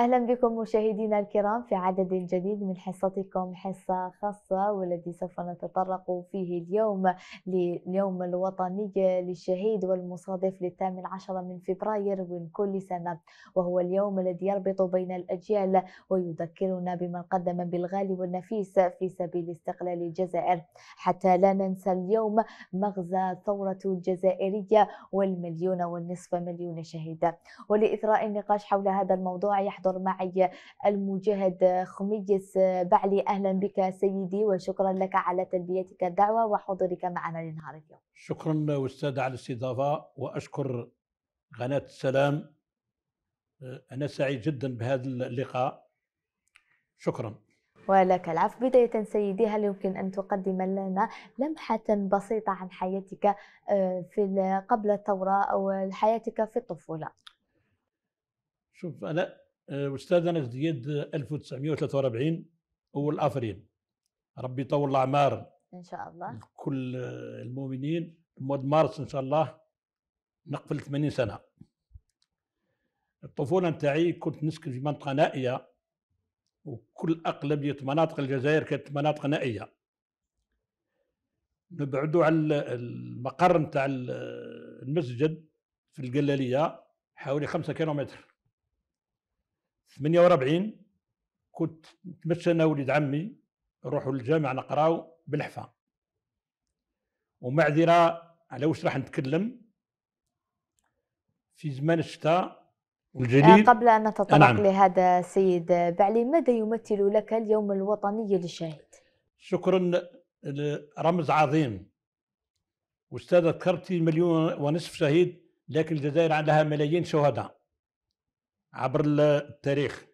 أهلا بكم مشاهدينا الكرام في عدد جديد من حصتكم حصة خاصة والذي سوف نتطرق فيه اليوم لليوم الوطني للشهيد والمصادف للثامن عشر من فبراير من كل سنة وهو اليوم الذي يربط بين الأجيال ويذكرنا بمن قدم بالغالي والنفيس في سبيل استقلال الجزائر حتى لا ننسى اليوم مغزى الثورة الجزائرية والمليون والنصف مليون شهيد ولإثراء النقاش حول هذا الموضوع يحضر يحضر معي المجاهد خميس بعلي أهلا بك سيدي وشكرا لك على تلبيتك الدعوة وحضورك معنا لنهار اليوم شكرا أستاذ على الاستضافة وأشكر قناة السلام أنا سعيد جدا بهذا اللقاء شكرا ولك العفو بداية سيدي هل يمكن أن تقدم لنا لمحة بسيطة عن حياتك آه، في قبل الثورة أو حياتك في الطفولة شوف أنا آه، استاذنا زياد 1943 اول افريل ربي يطول الاعمار ان شاء الله كل المؤمنين مواد مارس ان شاء الله نقبل 80 سنه الطفوله نتاعي كنت نسكن في منطقه نائيه وكل اغلبيه مناطق الجزائر كانت مناطق نائيه نبعدوا على المقر نتاع المسجد في الجلاليه حوالي 5 كيلومتر 48 كنت نتمشى انا ووليد عمي نروحوا للجامع نقراو بالحفا ومعذره على واش راح نتكلم في زمان الشتاء والجليل آه، قبل ان نتطرق نعم. لهذا السيد بعلي ماذا يمثل لك اليوم الوطني للشهيد؟ شكرا رمز عظيم واستاذ ذكرتي مليون ونصف شهيد لكن الجزائر عندها ملايين شهداء عبر التاريخ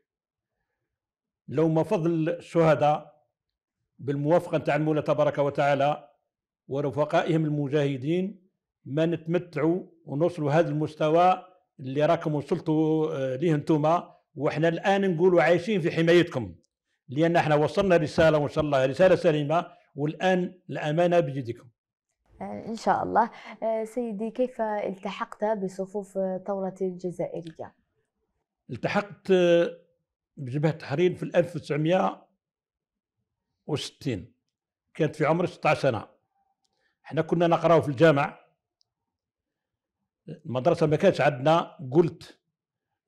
لو ما فضل الشهداء بالموافقه نتاع المولى تبارك وتعالى ورفقائهم المجاهدين ما نتمتعوا ونوصلوا هذا المستوى اللي راكم وصلتوا آه، ليه انتوما وحنا الان نقولوا عايشين في حمايتكم لان احنا وصلنا رساله وان شاء الله رساله سليمه والان الامانه بيدكم آه، إن شاء الله آه، سيدي كيف التحقت بصفوف ثورة الجزائرية؟ التحقت بجبهة التحرير في 1960 كانت في عمري 16 سنة احنا كنا نقراو في الجامع المدرسة ما كانش عندنا قلت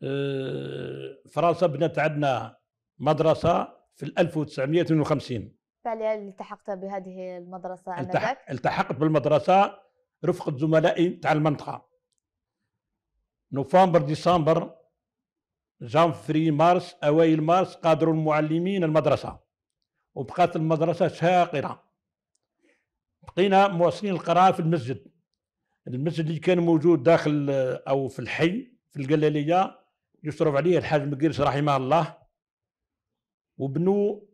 آه، فرنسا بنت عندنا مدرسة في 1952 فعليا التحقت بهذه المدرسة التحق التحقت بالمدرسة رفقة زملائي تاع المنطقة نوفمبر ديسمبر جانفري مارس اوائل مارس قادروا المعلمين المدرسه وبقات المدرسه شاقره بقينا مواصلين القراءه في المسجد المسجد اللي كان موجود داخل او في الحي في القلاليه يشرف عليه الحاج مقيرس رحمه الله وبنو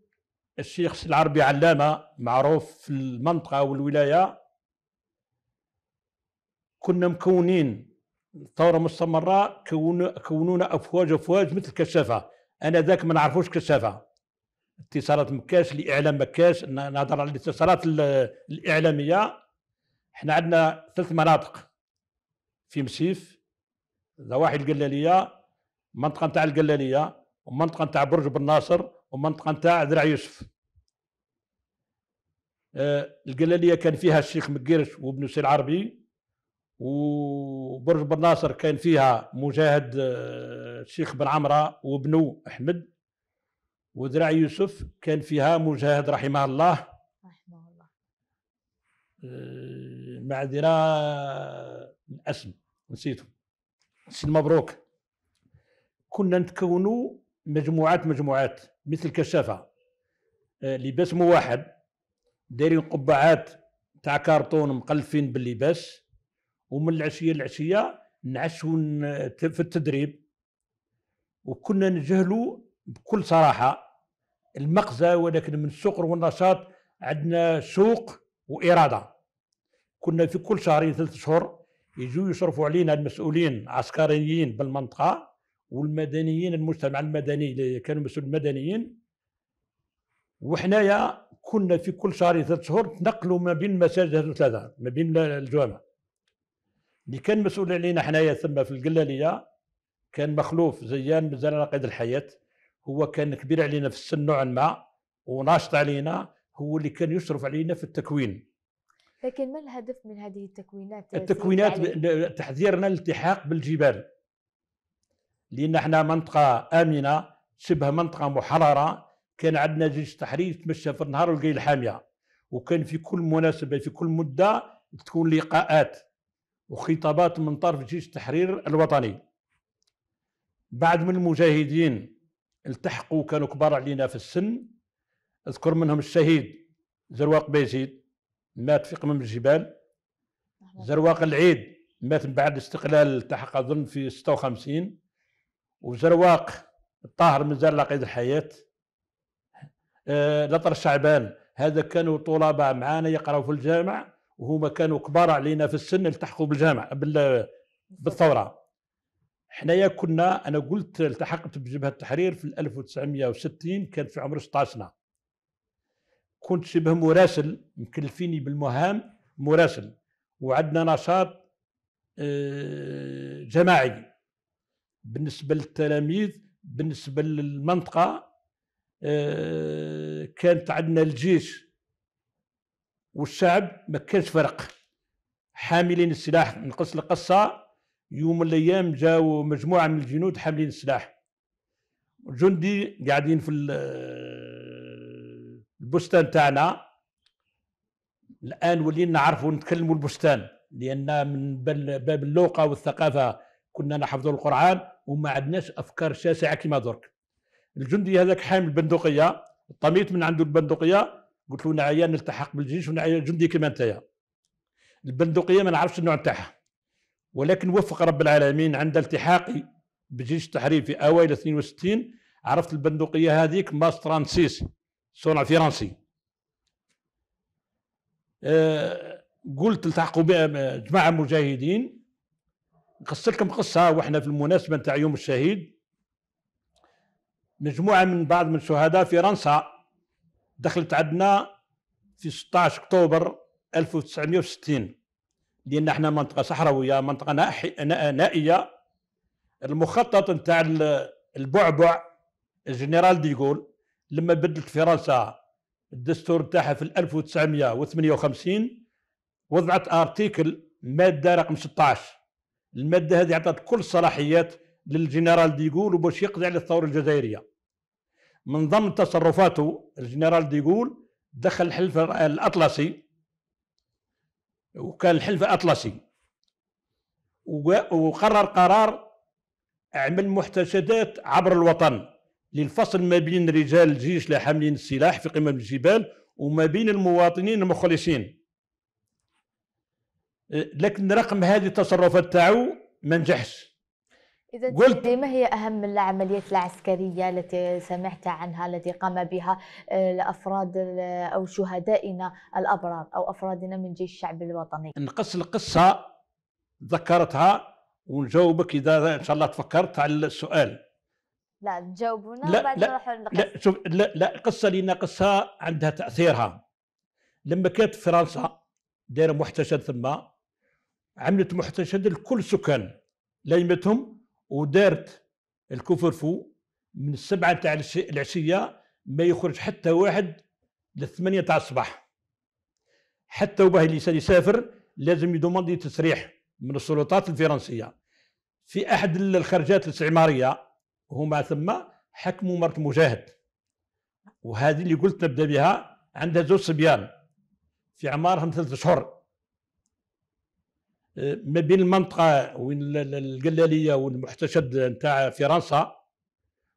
الشيخ العربي علامه معروف في المنطقه والولايه كنا مكونين ثوره مستمره كونونا افواج افواج مثل كشافه انا ذاك ما نعرفوش كشافه اتصالات مكاش الاعلام مكاش نهضر على الاتصالات الاعلاميه احنا عندنا ثلاث مناطق في مسيف ضواحي القلاليه منطقه نتاع القلاليه ومنطقه نتاع برج بن ناصر ومنطقه نتاع ذراع يوسف آه، القلاليه كان فيها الشيخ مقيرش وابن سي العربي وبرج بن ناصر كان فيها مجاهد آه، الشيخ بن عمره وابنه احمد وذراع يوسف كان فيها مجاهد رحمه الله رحمه الله آه، معذره الاسم نسيته سن مبروك كنا نتكونوا مجموعات مجموعات مثل كشافه آه، لباس موحد دايرين قبعات تاع كارطون مقلفين باللباس ومن العشيه للعشيه نعشوا في التدريب وكنا نجهلوا بكل صراحه المغزى ولكن من السوق والنشاط عندنا سوق واراده كنا في كل شهرين ثلاث شهور يجوا يشرفوا علينا المسؤولين عسكريين بالمنطقه والمدنيين المجتمع المدني اللي كانوا مسؤول المدنيين وحنايا كنا في كل شهر ثلاث شهور تنقلوا ما بين المساجد ثلاثه ما بين الجوامع اللي كان مسؤول علينا حنايا ثم في القلاليه كان مخلوف زيان مازال على قيد الحياه هو كان كبير علينا في السن نوعا ما وناشط علينا هو اللي كان يشرف علينا في التكوين لكن ما الهدف من هذه التكوينات التكوينات تحذيرنا الالتحاق بالجبال لان احنا منطقه امنه شبه منطقه محرره كان عندنا جيش تحرير تمشى في النهار ولقي الحاميه وكان في كل مناسبه في كل مده تكون لقاءات وخطابات من طرف جيش التحرير الوطني بعد من المجاهدين التحقوا كانوا كبار علينا في السن اذكر منهم الشهيد زرواق بيزيد مات في قمم الجبال زرواق العيد مات بعد الاستقلال التحق اظن في 56 وزرواق الطاهر مازال لقيد الحياه آه لطر شعبان هذا كانوا طلبه معانا يقراوا في الجامعه وهما كانوا كبار علينا في السن التحقوا بالجامعه بالثوره حنايا كنا انا قلت التحقت بجبهه التحرير في 1960 كان في عمر 16 سنه كنت شبه مراسل مكلفيني بالمهام مراسل وعندنا نشاط آه، جماعي بالنسبه للتلاميذ بالنسبه للمنطقه آه، كانت عندنا الجيش والشعب ما كانش فرق حاملين السلاح نقص القصه يوم من الايام جاوا مجموعه من الجنود حاملين السلاح جندي قاعدين في البستان تاعنا الان ولينا نعرفوا نتكلموا البستان لان من باب اللوقه والثقافه كنا نحفظوا القران وما عندناش افكار شاسعه كما درك الجندي هذاك حامل بندقيه طميت من عنده البندقيه قلت له نعيا نلتحق بالجيش ونعيا جندي كما نتايا البندقيه ما نعرفش النوع نتاعها ولكن وفق رب العالمين عند التحاقي بجيش التحرير في اوائل 62 عرفت البندقيه هذيك ماس ترانسيس صنع فرنسي أه قلت التحقوا بها جماعه مجاهدين نقص لكم قصه واحنا في المناسبه نتاع يوم الشهيد مجموعه من بعض من شهداء فرنسا دخلت عندنا في 16 اكتوبر 1960 لان احنا منطقه صحراويه منطقه نائيه المخطط نتاع البعبع الجنرال ديغول لما بدلت فرنسا الدستور نتاعها في 1958 وضعت ارتيكل ماده رقم 16 الماده هذه اعطت كل الصلاحيات للجنرال ديغول باش يقضي على الثوره الجزائريه من ضمن تصرفاته الجنرال ديغول دخل الحلف الاطلسي وكان الحلف الاطلسي وقرر قرار عمل محتشدات عبر الوطن للفصل ما بين رجال الجيش لحاملين السلاح في قمم الجبال وما بين المواطنين المخلصين لكن رقم هذه التصرفات تاعو ما نجحش إذا قلت ما هي أهم العمليات العسكرية التي سمعت عنها التي قام بها الأفراد آه، أو شهدائنا الأبرار أو أفرادنا من جيش الشعب الوطني نقص القصة ذكرتها ونجاوبك إذا إن شاء الله تفكرت على السؤال لا تجاوبونا لا لا, نروحوا لا شوف لا لا قصة لأن قصة عندها تأثيرها لما كانت فرنسا دايرة محتشد ثم عملت محتشد لكل سكان لجمتهم ودارت الكفر فو من السبعة تاع العشية ما يخرج حتى واحد للثمانية تاع الصباح حتى وباه اللي يسافر لازم يدوماندي تسريح من السلطات الفرنسية في أحد الخرجات الاستعمارية هما ثم حكموا مرت مجاهد وهذه اللي قلت نبدا بها عندها زوج صبيان في اعمارهم ثلاث اشهر ما بين المنطقه وين القلاليه والمحتشد نتاع فرنسا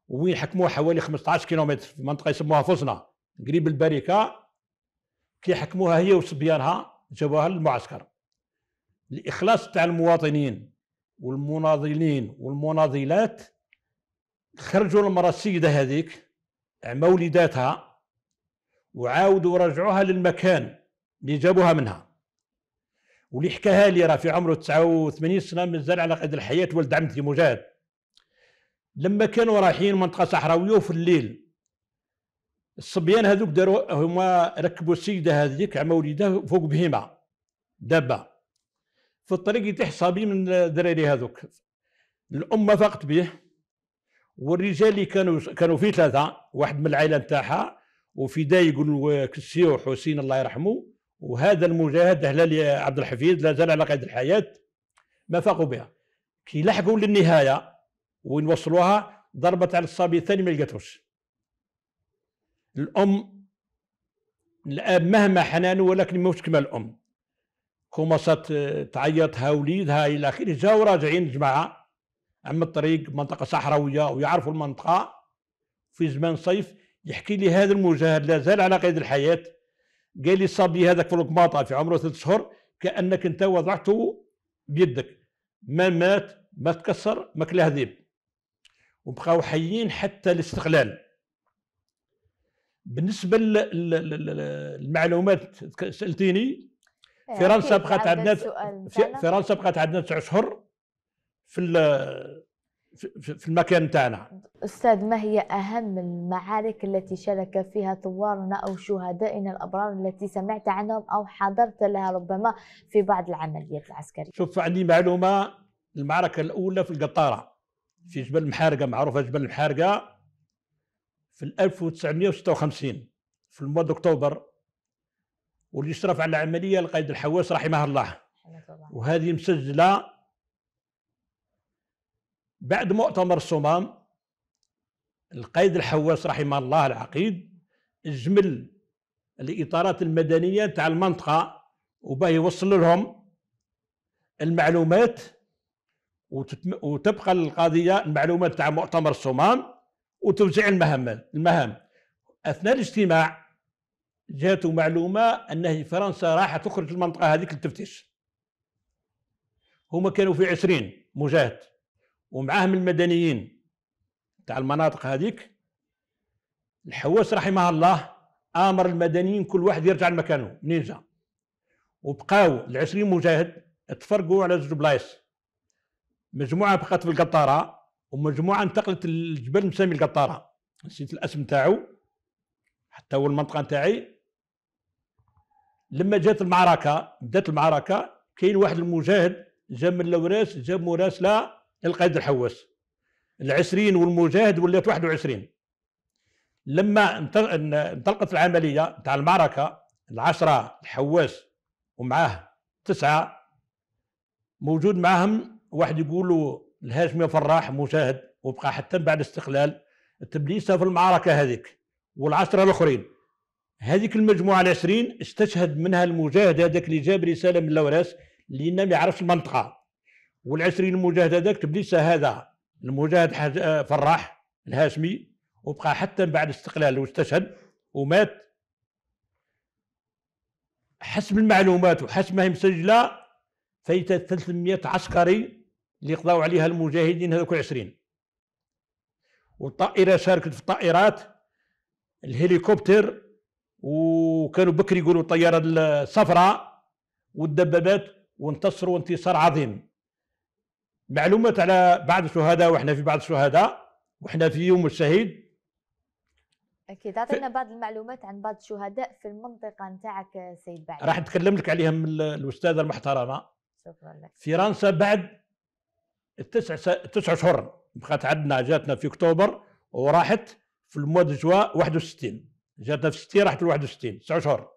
وين حكموها حوالي 15 كيلومتر في منطقه يسموها فوسنا قريب البريكه كي حكموها هي وصبيانها جابوها للمعسكر الاخلاص تاع المواطنين والمناضلين والمناضلات خرجوا المراه السيده هذيك عما وليداتها وعاودوا رجعوها للمكان اللي جابوها منها واللي حكاها لي راه في عمره 89 سنه مازال على قيد الحياه ولد عمتي مجاهد لما كانوا رايحين منطقه صحراويه وفي الليل الصبيان هذوك داروا هما ركبوا السيده هذيك عم وليدها فوق بهيمه دابه في الطريق يطيح صبي من الدراري هذوك الامه فاقت به والرجال اللي كانوا كانوا فيه ثلاثه واحد من العائله نتاعها وفي دايق كسيو حسين الله يرحمه وهذا المجاهد هلالي عبد الحفيظ لا زال على قيد الحياه ما فاقوا بها كي لحقوا للنهايه وين وصلوها ضربت على الصبي الثاني ما لقاتوش الام الاب مهما حنانه ولكن ماهوش كما الام كوماصات آه، تعيطها وليدها الى اخره جاو راجعين جماعه عم الطريق منطقه صحراويه ويعرفوا المنطقه في زمان صيف يحكي لي هذا المجاهد لا زال على قيد الحياه قال لي صبي هذاك في القماطه في عمره ثلاث شهور كانك انت وضعته بيدك ما مات ما تكسر ما كلا هذيب وبقاو حيين حتى الاستقلال بالنسبه للمعلومات سالتيني إيه، فرنسا بقات عندنا فرنسا بقات عندنا تسع شهور في في المكان تاعنا أستاذ ما هي أهم المعارك التي شارك فيها ثوارنا أو شهدائنا الأبرار التي سمعت عنهم أو حضرت لها ربما في بعض العمليات العسكرية شوف عندي معلومة المعركة الأولى في القطارة في جبل المحارقة معروفة جبل المحارقة في 1956 في المواد أكتوبر واللي اشرف على العملية القائد الحواس رحمه الله وهذه مسجلة بعد مؤتمر صمام القائد الحواس رحمه الله العقيد جمل الاطارات المدنيه تاع المنطقه وباه يوصل لهم المعلومات وتبقى القضيه المعلومات تاع مؤتمر صمام وتوزيع المهمات المهام اثناء الاجتماع جاءته معلومه انه فرنسا راح تخرج المنطقه هذيك للتفتيش هما كانوا في عشرين مجاهد ومعاهم المدنيين تاع المناطق هذيك الحواس رحمه الله امر المدنيين كل واحد يرجع لمكانه منين جا وبقاو العشرين مجاهد تفرقوا على زوج بلايص مجموعه بقات في القطاره ومجموعه انتقلت للجبل مسمي القطاره نسيت الاسم تاعو حتى هو المنطقه تاعي لما جات المعركه بدات المعركه كاين واحد المجاهد جا من لوراس جاب مراسله القائد الحواس العشرين والمجاهد ولات 21 لما انطلقت العمليه تاع المعركه العشره الحواس ومعاه تسعه موجود معاهم واحد يقولوا الهاشمي فراح مشاهد وبقى حتى بعد الاستقلال تبليسه في المعركه هذيك والعشره الاخرين هذيك المجموعه العشرين استشهد منها المجاهد هذاك اللي جاب رساله من لوراس لان ما يعرفش المنطقه والعشرين مجاهد هذاك تبدي هذا المجاهد حاج... آه، فراح الهاشمي وبقى حتى بعد استقلاله واستشهد ومات حسب المعلومات وحسب ما هي مسجله فايت 300 عسكري اللي قضاو عليها المجاهدين هذوك 20 والطائره شاركت في الطائرات الهليكوبتر وكانوا بكري يقولوا الطياره الصفراء والدبابات وانتصروا انتصار عظيم معلومات على بعض الشهداء وحنا في بعض الشهداء وحنا في يوم الشهيد اكيد اعطينا بعض المعلومات عن بعض الشهداء في المنطقه نتاعك سيد بعيد راح نتكلم لك عليهم الاستاذه المحترمه شكرا لك فرنسا بعد التسع س... تسع اشهر بقات عندنا جاتنا في اكتوبر وراحت في الموا جوا 61 جاتنا في 60 راحت ل 61 تسع اشهر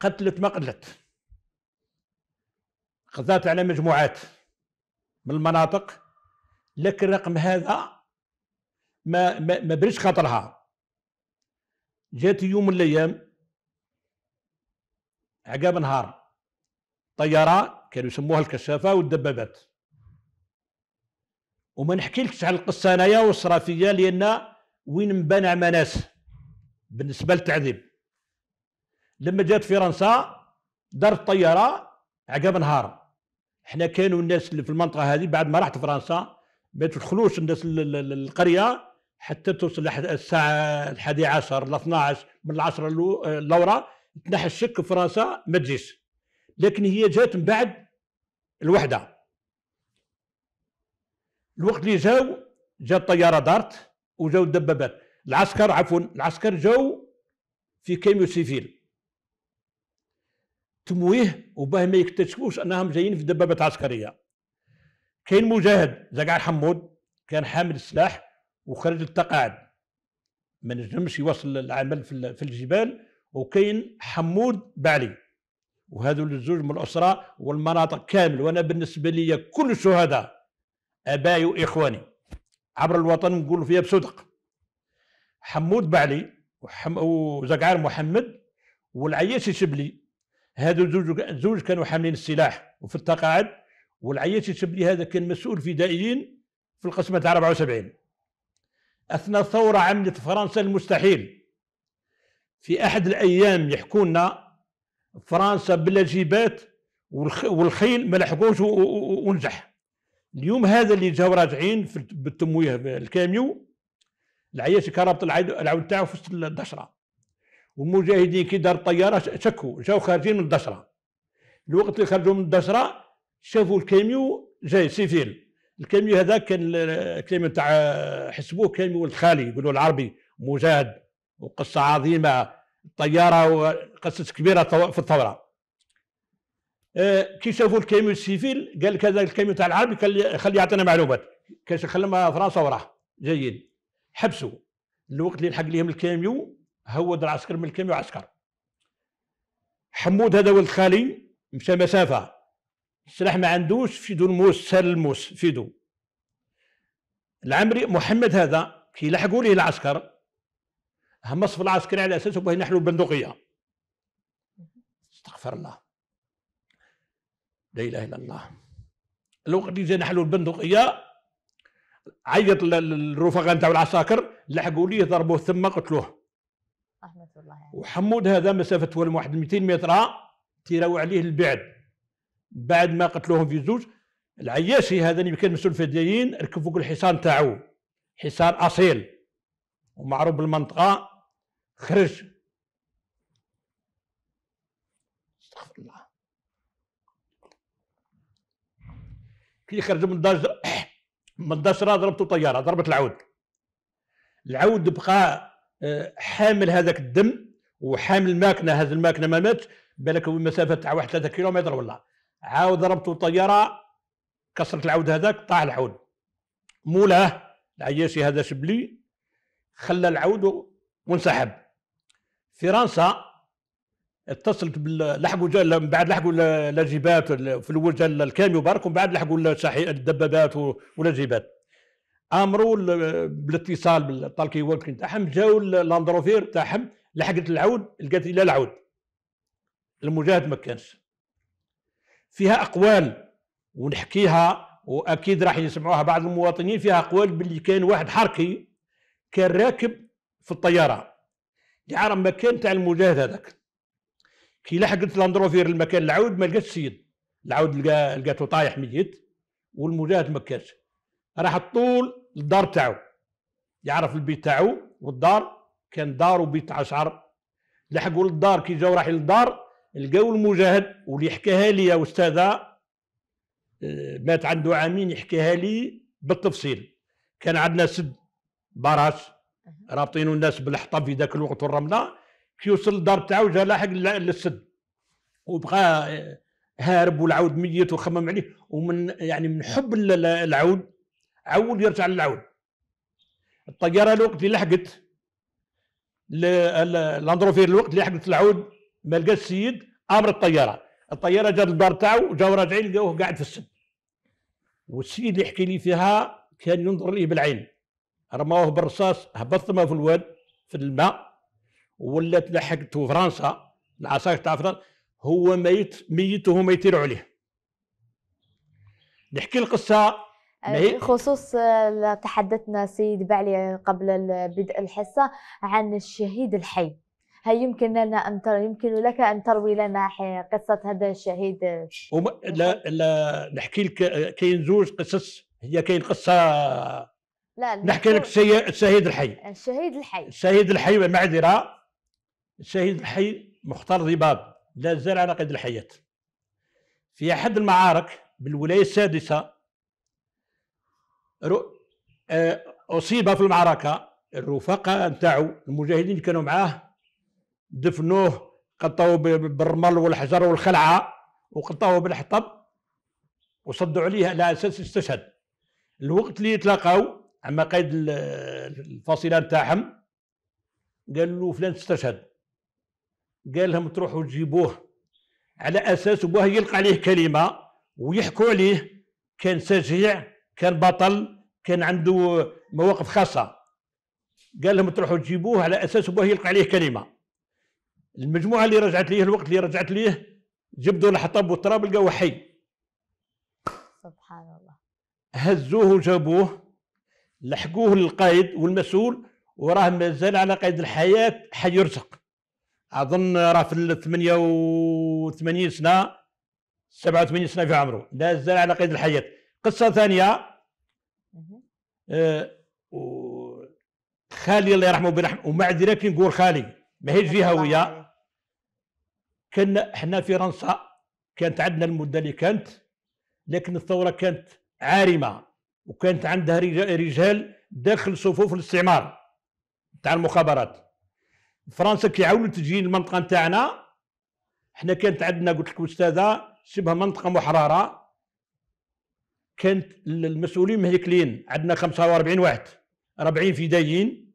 قتلت ما قتلت خذات على مجموعات من المناطق لكن الرقم هذا ما ما, ما بريش خاطرها جات يوم من الايام عقاب نهار طياره كانوا يسموها الكشافه والدبابات وما نحكيلكش على القصه انايا والصرافيه لان وين مبانع مناس بالنسبه للتعذيب لما جات فرنسا دارت طياره عقاب نهار حنا كانوا الناس اللي في المنطقه هذه بعد ما رحت فرنسا ما تدخلوش الناس القريه حتى توصل الساعه 11 عشر ل 12 من العشرة لورا تنحى الشك في فرنسا ما تجيش لكن هي جات من بعد الوحده الوقت اللي جاو جا الطياره دارت وجاو الدبابات العسكر عفوا العسكر جاو في كيميو سيفيل تمويه وباه ما يكتشفوش انهم جايين في دبابات عسكريه كاين مجاهد زقع حمود كان حامل السلاح وخرج للتقاعد ما نجمش يوصل العمل في الجبال وكاين حمود بعلي وهذو الزوج من الاسره والمناطق كامل وانا بالنسبه لي كل الشهداء ابائي واخواني عبر الوطن نقول فيها بصدق حمود بعلي وزقعان محمد والعياشي شبلي هادو الزوج كانوا حاملين السلاح وفي التقاعد والعياشي الشبلي هذا كان مسؤول فدائيين في القسمة تاع 74 أثناء الثورة عملت فرنسا المستحيل في أحد الأيام يحكونا فرنسا جيبات والخيل ما لحقوش ونجح اليوم هذا اللي جاو راجعين بالتمويه الكاميو العياشي كربط العود تاعو في وسط الدشره والمجاهدين كي دار الطياره شكوا جاو خارجين من الدشره الوقت اللي خرجوا من الدشره شافوا الكاميو جاي سيفيل الكاميو هذا كان الكاميو تاع حسبوه كاميو الخالي يقولوا العربي مجاهد وقصه عظيمه الطياره وقصه كبيره في الثوره آه، كي شافوا الكاميو السيفيل قال لك هذا الكاميو تاع العربي خلي يعطينا معلومات كاش خلى فرنسا وراه جايين حبسوا الوقت اللي لحق لهم الكاميو هود العسكر من الكام عسكر حمود هذا ولد خالي مشى مسافه السلاح ما عندوش فيدو الموس سال الموس فيدو العمري محمد هذا كي لحقوا ليه العسكر هم صف العسكر على اساس بغا ينحلوا البندقيه استغفر الله لا اله الا الله لو قد جا نحلوا البندقيه عيط الرفقاء نتاع العساكر لحقوا ليه ضربوه ثم قتلوه الله يعني. وحمود هذا مسافه تولم واحد 200 متر تيراو عليه البعد بعد ما قتلوهم في زوج العياشي هذا اللي كان مسؤول الفدائيين ركب فوق الحصان تاعو حصان اصيل ومعروف بالمنطقه خرج استغفر الله كي خرج من الدار من الدار ضربته طياره ضربت العود العود بقى حامل هذاك الدم وحامل الماكنه هذه الماكنه ما ماتش بالك مسافه تاع واحد 3 كيلومتر ولا عاود ضربته طياره كسرت العود هذاك طاح العود مولاه العياشي هذا شبلي خلى العود وانسحب فرنسا اتصلت لحقوا من بعد لحقوا لا جيبات في الاول جا الكاميو برك ومن بعد لحقوا الدبابات ولا جيبات امروا بالاتصال بالطالكي ووركين تاعهم جاو لاندروفير تاعهم لحقت العود لقات الى العود المجاهد ما كانش فيها اقوال ونحكيها واكيد راح يسمعوها بعض المواطنين فيها اقوال باللي كان واحد حركي كان راكب في الطياره يعرف مكان تاع المجاهد هذاك كي لحقت لاندروفير المكان العود ما لقاش السيد العود لقاته طايح ميت والمجاهد ما كانش راح الطول للدار تاعو يعرف البيت تاعو والدار كان دار وبيت عشر لحقوا للدار كي جاو رايحين للدار لقاو المجاهد واللي حكاها لي يا استاذه آه، مات عنده عامين يحكيها لي بالتفصيل كان عندنا سد براس رابطينو الناس بالحطب في ذاك الوقت والرمله كي وصل للدار تاعو جا لاحق للسد وبقى آه، هارب والعود ميت وخمم عليه ومن يعني من حب العود عود يرجع للعود الطياره الوقت اللي لحقت لاندروفير الوقت اللي لحقت العود ما لقاش السيد امر الطياره الطياره جات للدار تاعو جاو راجعين لقاوه قاعد في السن والسيد اللي يحكي لي فيها كان ينظر لي بالعين رماوه بالرصاص هبط ما في الواد في الماء ولات لحقته فرنسا العساكر تاع فرنسا هو ميت ميت وهم يطيروا عليه نحكي القصه آه، بخصوص آه، تحدثنا سيد بعلي قبل بدء الحصة عن الشهيد الحي هل يمكن لنا أن تر... يمكن لك أن تروي لنا قصة هذا الشهيد وم... لا لا نحكي لك آه، كاين زوج قصص هي كاين قصة لا نحكي لك السي... الشهيد الحي الشهيد الحي الشهيد الحي معذرة الشهيد الحي مختار ضباب لا زال على قيد الحياة في أحد المعارك بالولاية السادسة آه، أصيب في المعركة الرفقاء نتاعو المجاهدين اللي كانوا معاه دفنوه قطعوه بالرمل والحجر والخلعة وقطعوه بالحطب وصدوا عليه على أساس استشهد الوقت اللي يتلاقاو عما قيد الفصيلة نتاعهم قال له فلان استشهد قال لهم تروحوا تجيبوه على أساس باه يلقى عليه كلمة ويحكوا عليه كان سجيع كان بطل كان عنده مواقف خاصه قال لهم تروحوا تجيبوه على اساس بوه يلقى عليه كلمه المجموعه اللي رجعت ليه الوقت اللي رجعت ليه جبدوا الحطب والتراب لقاوه حي سبحان الله هزوه وجابوه لحقوه للقائد والمسؤول وراه مازال على قيد الحياه حي يرزق اظن راه في الثمانية 88 سنه 87 سنه في عمره لا زال على قيد الحياه قصه ثانيه آه، خالي الله يرحمه برحمه ومعذره كي نقول خالي ماهيش هويه كنا حنا فرنسا كانت عندنا المده اللي كانت لكن الثوره كانت عارمه وكانت عندها رجال داخل صفوف الاستعمار تاع المخابرات فرنسا كيعاونوا تجي المنطقه تاعنا حنا كانت عندنا قلت لك استاذه شبه منطقه محرره كانت المسؤولين مهيكلين عندنا 45 واحد 40 فدائيين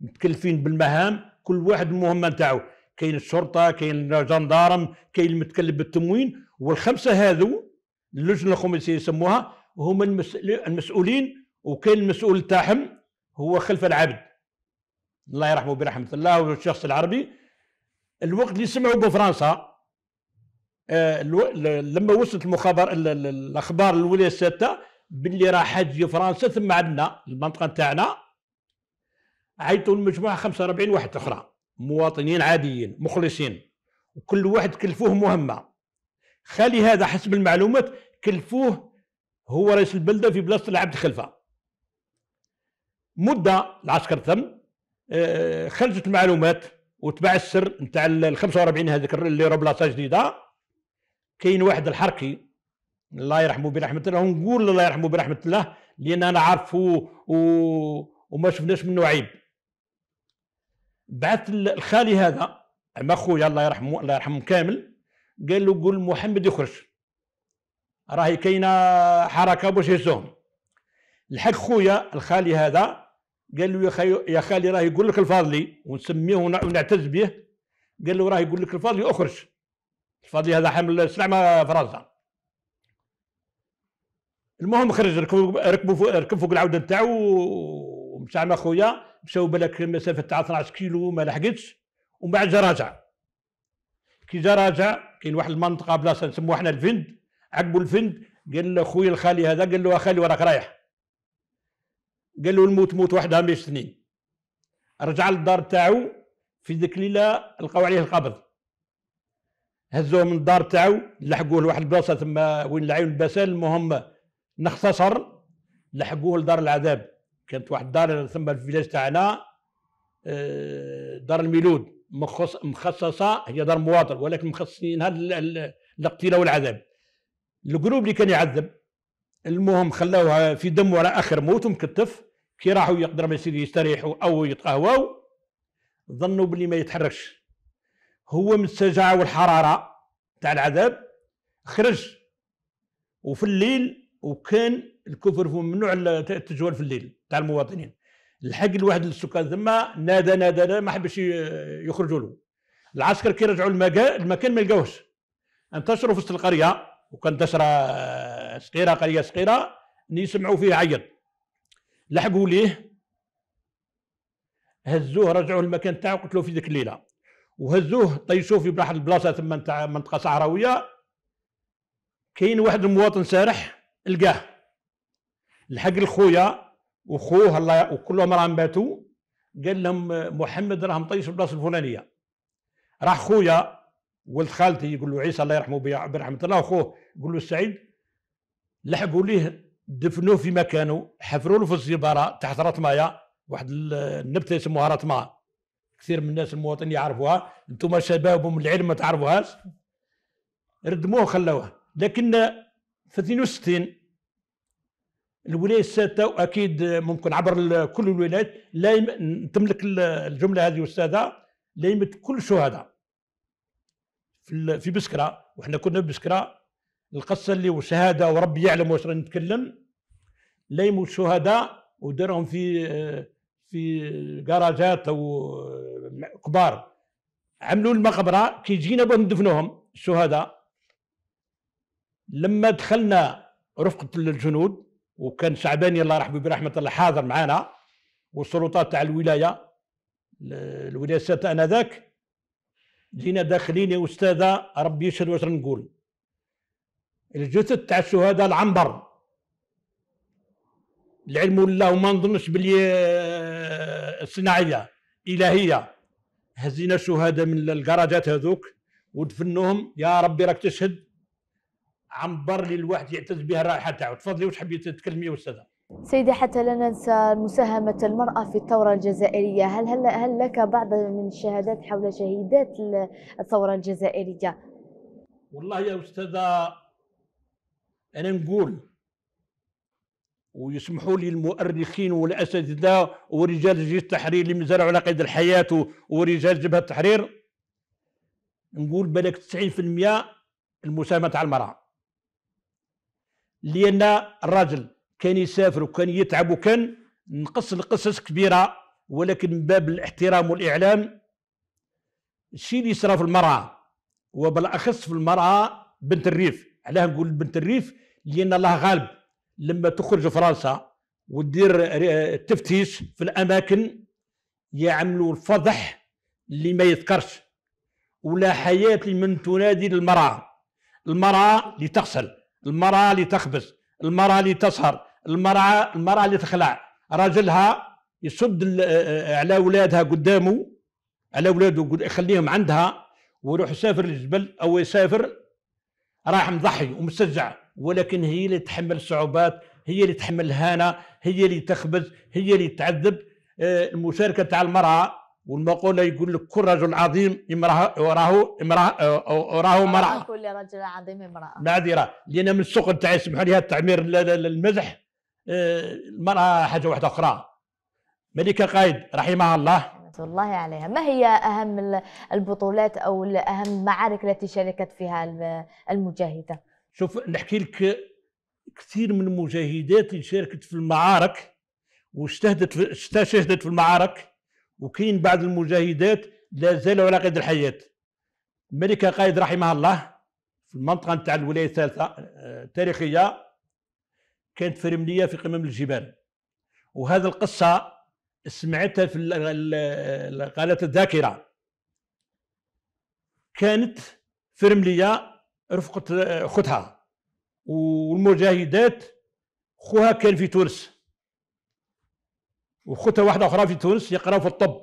متكلفين بالمهام كل واحد المهمه نتاعو كاين الشرطه كاين الجندارم كاين المتكلف بالتموين والخمسه هذو اللجنه الخماسيه يسموها هما المسؤولين وكاين المسؤول تاعهم هو خلف العبد الله يرحمه برحمه الله والشخص العربي الوقت اللي سمعوا بفرنسا آه، لما وصلت المخابر الاخبار الولايه السادسه باللي راح حاجي فرنسا ثم عندنا المنطقه تاعنا عيطوا المجموعه 45 واحد اخرى مواطنين عاديين مخلصين وكل واحد كلفوه مهمه خالي هذا حسب المعلومات كلفوه هو رئيس البلده في بلاصه العبد خلفه مده العسكر تم آه، خرجت المعلومات وتبع السر نتاع ال 45 هذيك اللي راه بلاصه جديده كاين واحد الحركي الله يرحمه برحمه الله ونقول الله يرحمه برحمه الله لان انا عارفه و... وما شفناش منه عيب بعث الخالي هذا عم خويا الله يرحمه الله يرحمه كامل قال له قول محمد يخرج راهي كاينه حركه باش يهزهم الحق خويا الخالي هذا قال له يا خي يا خالي راه يقول لك الفاضلي ونسميه ونعتز به قال له راه يقول لك الفاضلي اخرج الفضلي هذا حامل السلع ما فرنسا المهم خرج ركبوا ركبوا ركب فوق العوده نتاعو ومشى مع خويا مشاو بالك مسافه تاع 12 كيلو ما لحقتش ومن بعد جا راجع كي جا راجع كاين واحد المنطقه بلاصه نسموها حنا الفند عقبوا الفند قال له خويا الخالي هذا قال له خالي وراك رايح قال له الموت موت وحدها مش سنين رجع للدار تاعو في ذيك الليله لقاو عليه القبض هزوه من الدار تاعو لحقوه لواحد البلاصه تما وين العين البسال المهم نختصر لحقوه لدار العذاب كانت واحد الدار ثم في الفيلاج تاعنا آه، دار الميلود مخصصه هي دار مواطن ولكن مخصصينها للقتيله والعذاب الجروب اللي كان يعذب المهم خلاوها في دم على اخر موت مكتف كي راحوا يقدر ما يستريحوا او يتقهواوا ظنوا بلي ما يتحركش هو من الشجاعه والحراره تاع العذاب خرج وفي الليل وكان الكفر ممنوع التجوال في الليل تاع المواطنين الحق لواحد السكان تما نادى نادى ما حبش يخرجوا له العسكر كي رجعوا المكان ما لقاوش انتشروا في وسط القريه وكان دشرة آه، صغيره قريه صغيره يسمعوا فيه عيط لحقوا ليه هزوه رجعوا المكان تاعو قتلوه في ذيك الليله وهزوه طيشوه في واحد البلاصه ثم تاع منطقه صحراويه كاين واحد المواطن سارح لقاه لحق لخويا وخوه الله وكلهم راهم باتوا قال لهم محمد راهم طيش البلاصه الفلانيه راح خويا ولد خالتي يقول له عيسى الله يرحمه برحمه الله وخوه يقول له السعيد لحقوا ليه دفنوه في مكانه حفروا له في الزباره تحت رطمايه واحد النبته يسموها راتمايا كثير من الناس المواطنين يعرفوها انتم شبابهم العلم ما تعرفوهاش ردموه وخلوه لكن في 62 الولايه الساته واكيد ممكن عبر كل الولايات لا يم... تملك الجمله هذه استاذه لا يمت كل الشهداء في في بسكره وحنا كنا في بسكره القصه اللي وشهاده وربي يعلم واش راني نتكلم لا يموت شهداء ودارهم في آه، في كراجات او آه، كبار عملوا المقبره كي جينا ندفنوهم الشهداء لما دخلنا رفقه الجنود وكان شعباني الله يرحمه برحمه الله حاضر معنا والسلطات تاع الولايه الولايه السادسه انذاك جينا داخلين يا استاذه ربي يشهد واش نقول الجثث تاع الشهداء العنبر العلم لله وما نظنش بلي آه، صناعيه الهيه هزينا الشهداء من الكراجات هذوك ودفنوهم يا ربي راك تشهد عنبر للواحد الواحد يعتز بها الرائحه تاعو تفضلي واش حبيتي تتكلمي استاذه سيدي حتى لا ننسى مساهمة المرأة في الثورة الجزائرية هل, هل, هل لك بعض من الشهادات حول شهيدات الثورة الجزائرية؟ والله يا أستاذة أنا نقول ويسمحوا لي المؤرخين والاساتذه ورجال جيش التحرير اللي مازالوا على قيد الحياه ورجال جبهه التحرير نقول بالك 90% المساهمه تاع المراه لان الراجل كان يسافر وكان يتعب وكان نقص القصص كبيره ولكن من باب الاحترام والاعلام الشيء اللي يصرى في المراه وبالاخص في المراه بنت الريف علاه نقول بنت الريف لان الله غالب لما تخرج فرنسا وتدير التفتيش في الاماكن يعملوا الفضح اللي ما يذكرش ولا حياه لمن تنادي للمراه المراه اللي تغسل المراه اللي تخبز المراه اللي تسهر المراه المراه اللي تخلع راجلها يسد على اولادها قدامه على اولاده يخليهم عندها ويروح يسافر للجبل او يسافر راح مضحي ومستجع ولكن هي اللي تحمل صعوبات هي اللي تحمل هانة هي اللي تخبز هي اللي تعذب آه، المشاركة تاع المرأة والمقولة يقول لك كل رجل عظيم امرأة وراه امرأة آه، آه، وراه امرأة كل رجل عظيم امرأة معذرة لأن من السوق تاع يسمحوا لي التعمير المزح المرأة حاجة واحدة أخرى ملكة قايد رحمها الله الله عليها ما هي أهم البطولات أو أهم المعارك التي شاركت فيها المجاهدة شوف نحكي لك كثير من المجاهدات اللي شاركت في المعارك واجتهدت استشهدت في المعارك وكاين بعض المجاهدات لا زالوا على قيد الحياه الملكه قايد رحمها الله في المنطقه نتاع الولايه الثالثه آه، تاريخيه كانت فرمليه في قمم الجبال وهذه القصه سمعتها في قناه الذاكره كانت فرمليه رفقة خوتها والمجاهدات خوها كان في تونس وخوتها واحدة أخرى في تونس يقراو في الطب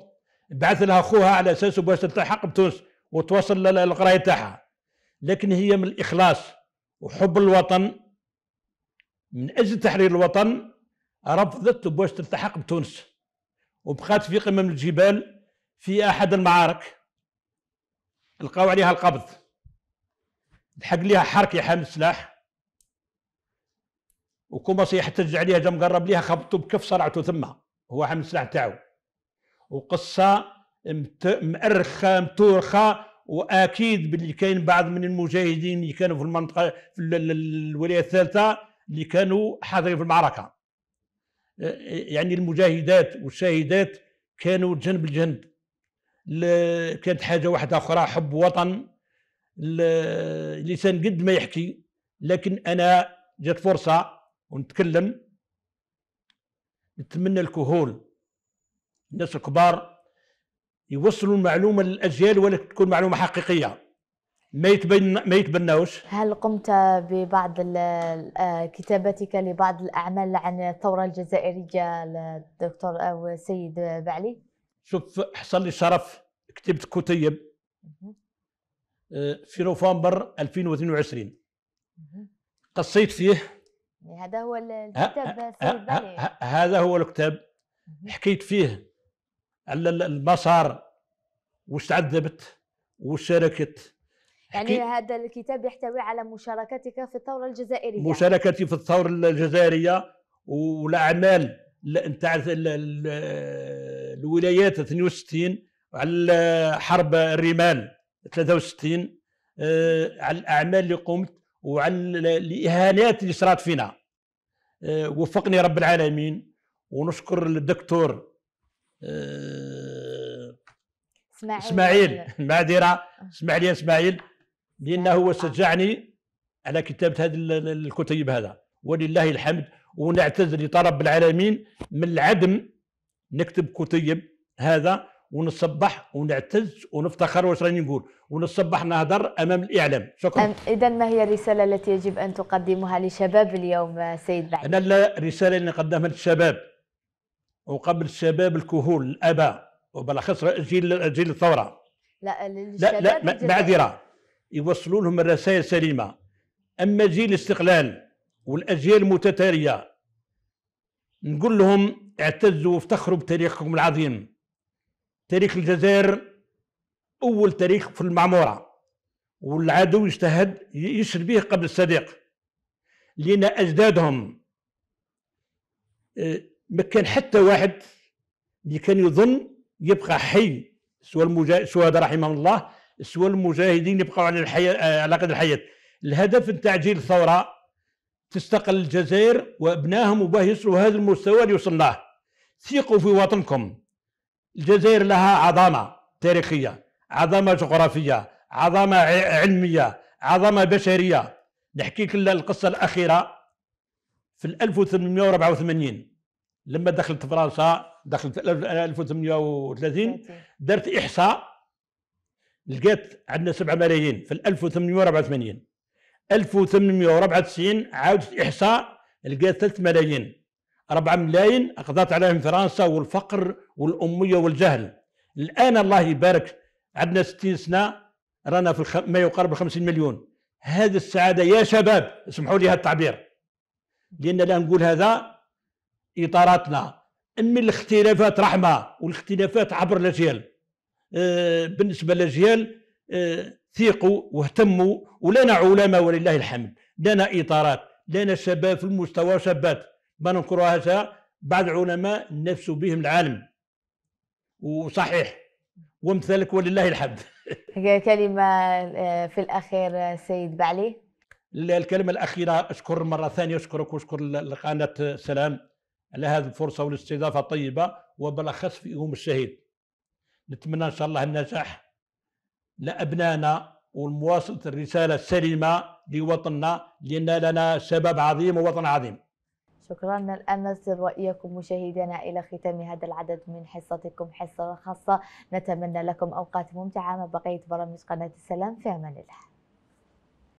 بعث لها خوها على أساس باش تلتحق بتونس وتوصل للقراية تاعها لكن هي من الإخلاص وحب الوطن من أجل تحرير الوطن رفضت باش تلتحق بتونس وبقات في قمم الجبال في أحد المعارك لقاو عليها القبض لحق ليها حركه حامل السلاح وكوماسي يحتج عليها جا مقرب ليها خبطو بكف صرعته ثم هو حامل السلاح تاعو وقصه مأرخه متورخه واكيد باللي كاين بعض من المجاهدين اللي كانوا في المنطقه في الولايه الثالثه اللي كانوا حاضرين في المعركه يعني المجاهدات والشاهدات كانوا جنب الجنب كانت حاجه واحده اخرى حب وطن اللسان قد ما يحكي لكن انا جات فرصه ونتكلم نتمنى الكهول الناس الكبار يوصلوا المعلومه للاجيال ولكن تكون معلومه حقيقيه ما يتبن ما يتبناوش هل قمت ببعض آه، كتابتك لبعض الاعمال عن الثوره الجزائريه للدكتور او السيد بعلي شوف حصل لي شرف كتبت كتيب في نوفمبر 2022 قصيت فيه هذا هو الكتاب هذا هو الكتاب حكيت فيه على المسار واش تعذبت واش شاركت يعني هذا الكتاب يحتوي على مشاركتك في الثوره الجزائريه مشاركتي في الثوره الجزائريه والاعمال نتاع الولايات 62 على حرب الرمال 63 آه، على الاعمال اللي قمت وعلى الاهانات اللي صرات فينا آه، وفقني رب العالمين ونشكر الدكتور آه، اسماعيل اسماعيل معذره اسمع لي اسماعيل لانه هو نعم، شجعني على كتابه هذا الكتيب هذا ولله الحمد ونعتذر لطلب العالمين من العدم نكتب كتيب هذا ونصبح ونعتز ونفتخر واش راني نقول ونصبح نهضر امام الاعلام شكرا اذا ما هي الرساله التي يجب ان تقدمها لشباب اليوم سيد بعيد انا الرساله اللي نقدمها للشباب وقبل الشباب الكهول الاباء وبالاخص جيل جيل الثوره لا لا, لا معذره يوصلوا لهم الرسائل سليمه اما جيل الاستقلال والاجيال المتتاليه نقول لهم اعتزوا وافتخروا بتاريخكم العظيم تاريخ الجزائر أول تاريخ في المعمورة والعدو يجتهد يشر به قبل الصديق لأن أجدادهم آه، ما كان حتى واحد اللي كان يظن يبقى حي سوى الشهداء رحمهم الله سوى المجاهدين يبقوا على الحياة على قد الحياة الهدف من تعجيل الثورة تستقل الجزائر وأبنائهم وباه يصلوا هذا المستوى اللي وصلناه ثقوا في وطنكم الجزائر لها عظمه تاريخيه عظمه جغرافيه عظمه علميه عظمه بشريه نحكي القصه الاخيره في 1884 لما دخلت فرنسا دخلت 1830 درت احصاء لقيت عندنا 7 ملايين في 1884 1894 عاودت احصاء لقيت 3 ملايين 4 ملايين قضت عليهم فرنسا والفقر والاميه والجهل الان الله يبارك عندنا 60 سنه رانا في الخ... ما يقارب 50 مليون هذه السعاده يا شباب اسمحوا لي هذا التعبير لان لا نقول هذا اطاراتنا من الاختلافات رحمه والاختلافات عبر الاجيال آه بالنسبه للاجيال آه ثيقوا واهتموا ولنا علماء ولله الحمد لنا اطارات لنا شباب في المستوى شابات بنوا هذا بعض علماء نفسوا بهم العالم وصحيح ومثلك ولله الحمد كلمة آه، في الأخير آه، سيد بعلي الكلمة الأخيرة أشكر مرة ثانية أشكرك وأشكر قناة سلام على هذه الفرصة والاستضافة الطيبة وبالأخص في يوم الشهيد نتمنى إن شاء الله النجاح لأبنائنا ومواصلة الرسالة السليمة لوطننا لأن لنا شباب عظيم ووطن عظيم شكرا الأمل وإياكم مشاهدينا إلى ختام هذا العدد من حصتكم حصة خاصة نتمنى لكم أوقات ممتعة مع بقية برامج قناة السلام في أمان الله